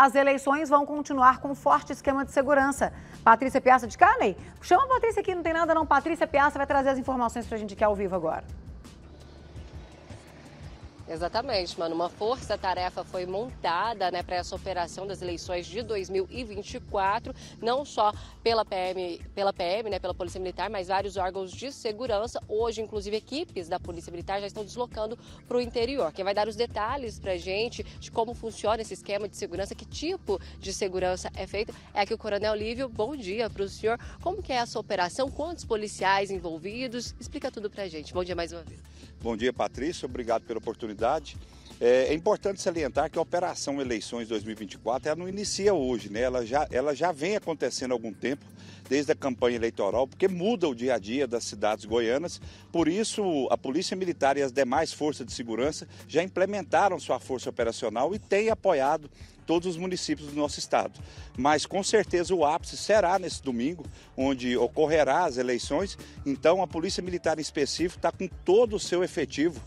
as eleições vão continuar com um forte esquema de segurança. Patrícia Piazza de Caney? Chama a Patrícia aqui, não tem nada não. Patrícia Piazza vai trazer as informações para a gente aqui ao vivo agora. Exatamente, mano. Uma força-tarefa foi montada né, para essa operação das eleições de 2024, não só pela PM, pela PM, né, pela Polícia Militar, mas vários órgãos de segurança. Hoje, inclusive, equipes da Polícia Militar já estão deslocando para o interior. Quem vai dar os detalhes para gente de como funciona esse esquema de segurança, que tipo de segurança é feito, é que o Coronel Lívio. Bom dia para o senhor. Como que é essa operação? Quantos policiais envolvidos? Explica tudo para gente. Bom dia mais uma vez. Bom dia, Patrícia. Obrigado pela oportunidade. É, é, importante salientar que a Operação Eleições 2024 ela não inicia hoje, né? ela, já, ela já vem acontecendo há algum tempo, desde a campanha eleitoral, porque muda o dia a dia das cidades goianas. Por isso, a Polícia Militar e as demais forças de segurança já implementaram sua força operacional e têm apoiado todos os municípios do nosso estado. Mas com certeza o ápice será nesse domingo, onde ocorrerá as eleições. Então a Polícia Militar em específico está com todo o seu efetivo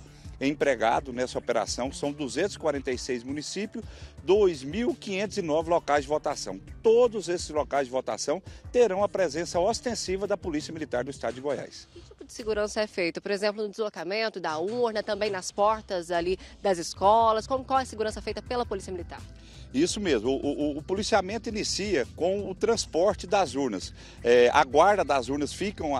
empregado nessa operação. São 246 municípios, 2.509 locais de votação. Todos esses locais de votação terão a presença ostensiva da Polícia Militar do Estado de Goiás. Que tipo de segurança é feito? Por exemplo, no deslocamento da urna, também nas portas ali das escolas? Como, qual é a segurança feita pela Polícia Militar? Isso mesmo. O, o, o policiamento inicia com o transporte das urnas. É, a guarda das urnas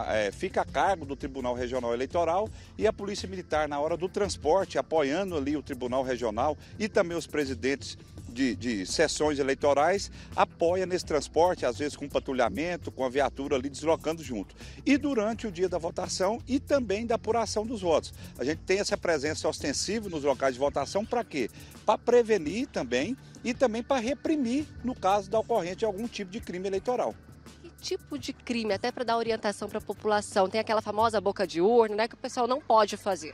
é, fica a cargo do Tribunal Regional Eleitoral e a Polícia Militar, na hora do transporte, apoiando ali o Tribunal Regional e também os presidentes de, de sessões eleitorais apoia nesse transporte, às vezes com patrulhamento, com a viatura ali deslocando junto. E durante o dia da votação e também da apuração dos votos. A gente tem essa presença ostensiva nos locais de votação para quê? Para prevenir também e também para reprimir no caso da ocorrência de algum tipo de crime eleitoral tipo de crime, até para dar orientação para a população? Tem aquela famosa boca de urna, né, que o pessoal não pode fazer.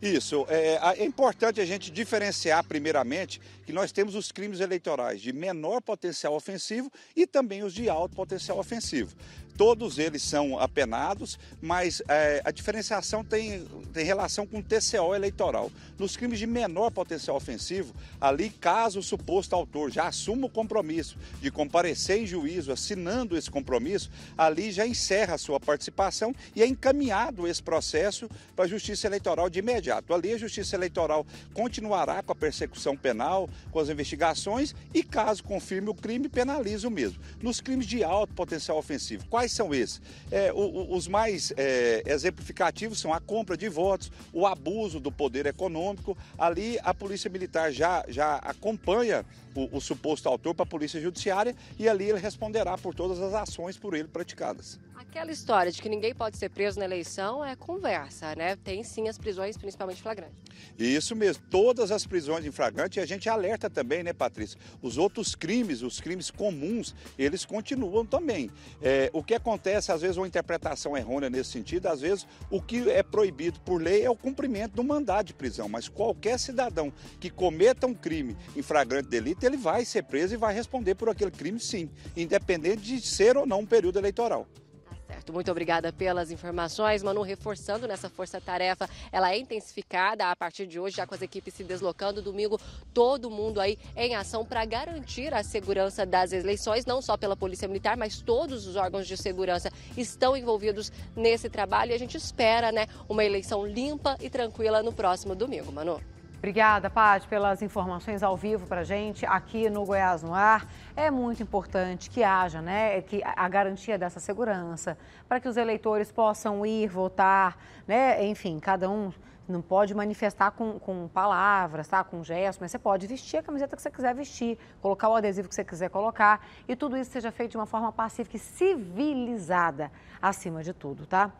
Isso. É, é, é, importante a gente diferenciar, primeiramente, que nós temos os crimes eleitorais de menor potencial ofensivo e também os de alto potencial ofensivo. Todos eles são apenados, mas é, a diferenciação tem, tem relação com o TCO eleitoral. Nos crimes de menor potencial ofensivo, ali, caso o suposto autor já assuma o compromisso de comparecer em juízo, assinando esse compromisso, ali já encerra a sua participação e é encaminhado esse processo para a Justiça Eleitoral de imediato. Ali a Justiça Eleitoral continuará com a persecução penal, com as investigações e, caso confirme o crime, penaliza o mesmo. Nos crimes de alto potencial ofensivo, quais são esses? É, o, o, os mais é, exemplificativos são a compra de votos, o abuso do poder econômico. Ali a Polícia Militar já, já acompanha o, o suposto autor para a Polícia Judiciária e ali ele responderá por todas as ações por ele praticadas. Aquela história de que ninguém pode ser preso na eleição é conversa, né? Tem sim as prisões, principalmente flagrantes. Isso mesmo, todas as prisões em flagrante e a gente alerta também, né, Patrícia? Os outros crimes, os crimes comuns, eles continuam também. É, o que acontece, às vezes, uma interpretação errônea nesse sentido, às vezes o que é proibido por lei é o cumprimento do mandado de prisão, mas qualquer cidadão que cometa um crime em flagrante delito, ele vai ser preso e vai responder por aquele crime sim, independente de ser ou não um período eleitoral certo. Muito obrigada pelas informações. Manu, reforçando nessa força-tarefa, ela é intensificada a partir de hoje, já com as equipes se deslocando. Domingo, todo mundo aí em ação para garantir a segurança das eleições, não só pela Polícia Militar, mas todos os órgãos de segurança estão envolvidos nesse trabalho e a gente espera, né, uma eleição limpa e tranquila no próximo domingo, Manu. Obrigada, Paty, pelas informações ao vivo para gente aqui no Goiás no Ar. É muito importante que haja né, que a garantia dessa segurança para que os eleitores possam ir votar, né? enfim, cada um não pode manifestar com, com palavras, tá? com gestos, mas você pode vestir a camiseta que você quiser vestir, colocar o adesivo que você quiser colocar e tudo isso seja feito de uma forma pacífica e civilizada, acima de tudo, tá?